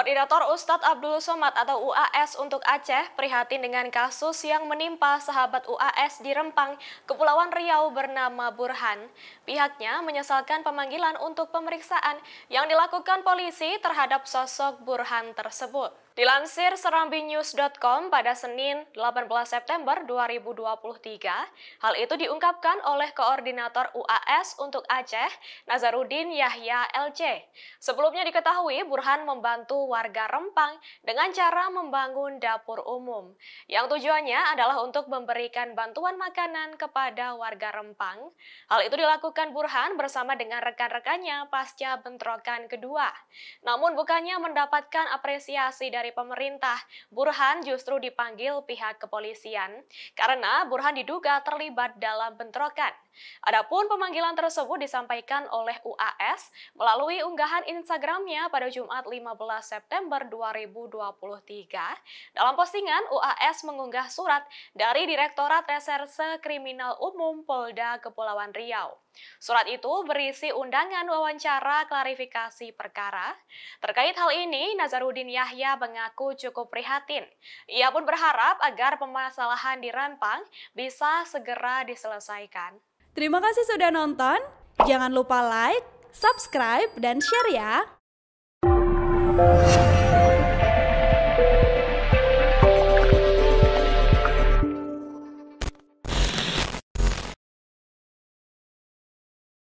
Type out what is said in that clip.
Koordinator Ustadz Abdul Somad atau UAS untuk Aceh prihatin dengan kasus yang menimpa sahabat UAS di Rempang, Kepulauan Riau bernama Burhan. Pihaknya menyesalkan pemanggilan untuk pemeriksaan yang dilakukan polisi terhadap sosok Burhan tersebut. Dilansir serambinews.com pada Senin 18 September 2023, hal itu diungkapkan oleh Koordinator UAS untuk Aceh, Nazarudin Yahya LC. Sebelumnya diketahui Burhan membantu warga Rempang dengan cara membangun dapur umum, yang tujuannya adalah untuk memberikan bantuan makanan kepada warga Rempang. Hal itu dilakukan Burhan bersama dengan rekan-rekannya pasca bentrokan kedua. Namun bukannya mendapatkan apresiasi dari dari pemerintah. Burhan justru dipanggil pihak kepolisian karena Burhan diduga terlibat dalam bentrokan. Adapun pemanggilan tersebut disampaikan oleh UAS melalui unggahan Instagramnya pada Jumat 15 September 2023. Dalam postingan, UAS mengunggah surat dari Direktorat Reserse Kriminal Umum Polda Kepulauan Riau. Surat itu berisi undangan wawancara klarifikasi perkara. Terkait hal ini, Nazarudin Yahya mengaku cukup prihatin. Ia pun berharap agar permasalahan di Rempang bisa segera diselesaikan. Terima kasih sudah nonton. Jangan lupa like, subscribe, dan share ya.